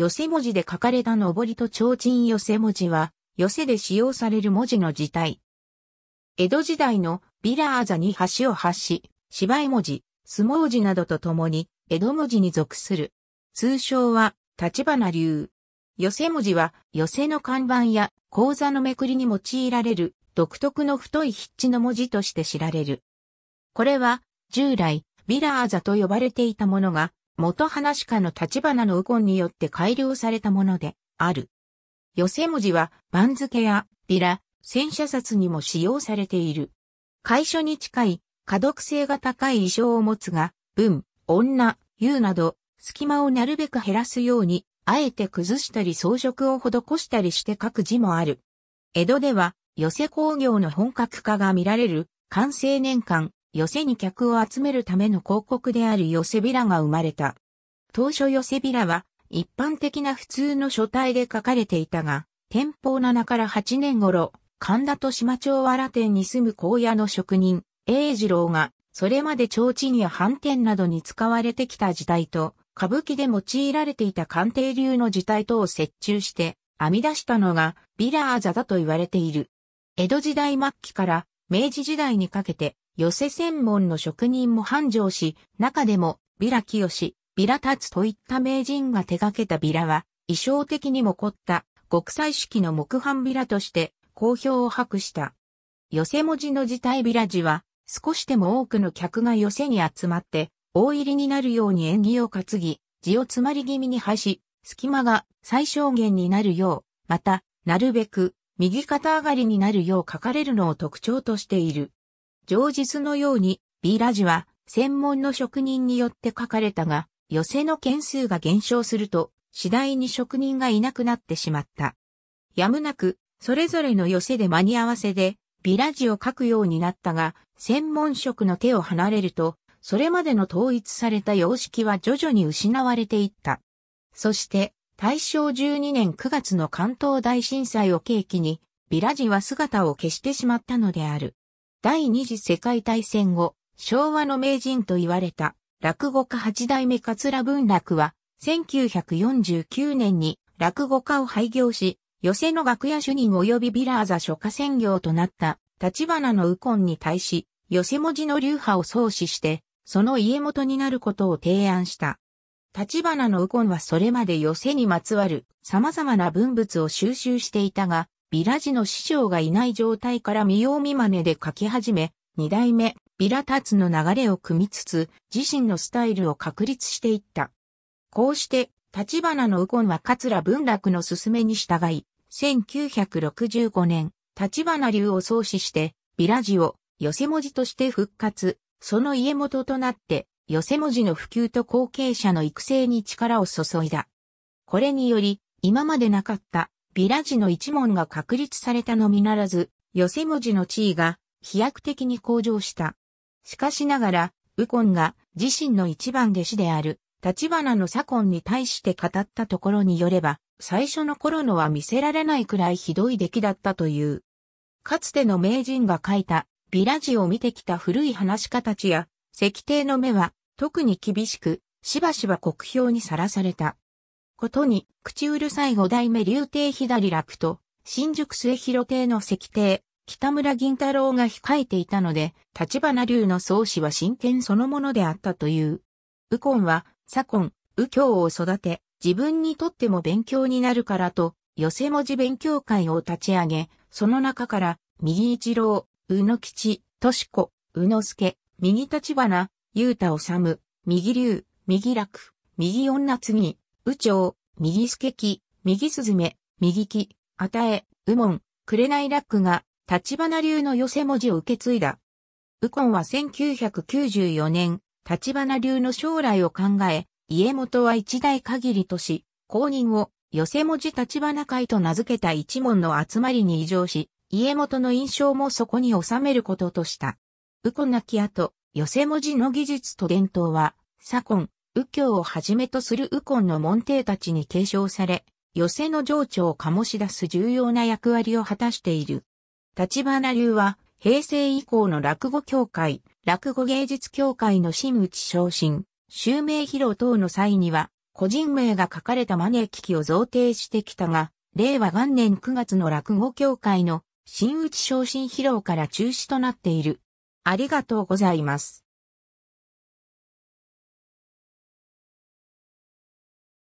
寄せ文字で書かれた上りと提灯寄せ文字は、寄せで使用される文字の字体。江戸時代のビラーザに橋を発し、芝居文字、相撲字などとともに、江戸文字に属する。通称は、立花流。寄せ文字は、寄せの看板や講座のめくりに用いられる、独特の太い筆致の文字として知られる。これは、従来、ビラーザと呼ばれていたものが、元話家の立花の右近によって改良されたものである。寄せ文字は番付やビラ、戦車札にも使用されている。会所に近い、可読性が高い意匠を持つが、文、女、優など、隙間をなるべく減らすように、あえて崩したり装飾を施したりして書く字もある。江戸では、寄せ工業の本格化が見られる、完成年間、寄せに客を集めるための広告である寄せビラが生まれた。当初寄せビラは一般的な普通の書体で書かれていたが、天保7から8年頃、神田と島町ら店に住む荒野の職人、英二郎が、それまで提灯や反転などに使われてきた時代と、歌舞伎で用いられていた鑑定流の時代とを折衷して編み出したのがビラーザだと言われている。江戸時代末期から明治時代にかけて寄せ専門の職人も繁盛し、中でも、ビラ清、し、ビラ立つといった名人が手掛けたビラは、衣装的にも凝った国際式の木版ビラとして好評を博した。寄せ文字の字体ビラ字は、少しでも多くの客が寄せに集まって、大入りになるように縁起を担ぎ、字を詰まり気味に配し、隙間が最小限になるよう、また、なるべく、右肩上がりになるよう書かれるのを特徴としている。上述のように、ビラジは専門の職人によって書かれたが、寄せの件数が減少すると、次第に職人がいなくなってしまった。やむなく、それぞれの寄せで間に合わせで、ビラジを書くようになったが、専門職の手を離れると、それまでの統一された様式は徐々に失われていった。そして、大正12年9月の関東大震災を契機に、ビラジは姿を消してしまったのである。第二次世界大戦後、昭和の名人と言われた落語家八代目桂文楽は、1949年に落語家を廃業し、寄席の楽屋主任及びビラーザ書家専業となった立花の右近に対し、寄せ文字の流派を創始して、その家元になることを提案した。立花の右近はそれまで寄せにまつわる様々な文物を収集していたが、ビラジの師匠がいない状態から見よう見真似で書き始め、二代目、ビラタツの流れを組みつつ、自身のスタイルを確立していった。こうして、立花の右近は桂文楽の勧めに従い、1965年、立花流を創始して、ビラジを寄せ文字として復活、その家元となって、寄せ文字の普及と後継者の育成に力を注いだ。これにより、今までなかったビラジの一門が確立されたのみならず、寄せ文字の地位が飛躍的に向上した。しかしながら、ウコンが自身の一番弟子である、立花の左近に対して語ったところによれば、最初の頃のは見せられないくらいひどい出来だったという。かつての名人が書いた、ビラジを見てきた古い話し方ちや、石庭の目は、特に厳しく、しばしば酷評にさらされた。ことに、口うるさい五代目竜亭左楽と、新宿末広亭の石亭、北村銀太郎が控えていたので、立花竜の宗師は真剣そのものであったという。右近は、左近、右京を育て、自分にとっても勉強になるからと、寄せ文字勉強会を立ち上げ、その中から、右一郎、宇野吉、敏子、宇野助、右立花、雄太治、右竜、右楽、右女次、右長、右助き、右すずめ、右木、あたえ、右門、紅ラックが、立花流の寄せ文字を受け継いだ。右近は1994年、立花流の将来を考え、家元は一代限りとし、公認を寄せ文字立花会と名付けた一門の集まりに異常し、家元の印象もそこに収めることとした。右近亡き後、寄せ文字の技術と伝統は、左近、右京をはじめとする右近の門弟たちに継承され、寄せの情緒を醸し出す重要な役割を果たしている。立花流は、平成以降の落語協会、落語芸術協会の新内昇進、襲名披露等の際には、個人名が書かれた招き機を贈呈してきたが、令和元年9月の落語協会の新内昇進披露から中止となっている。ありがとうございます。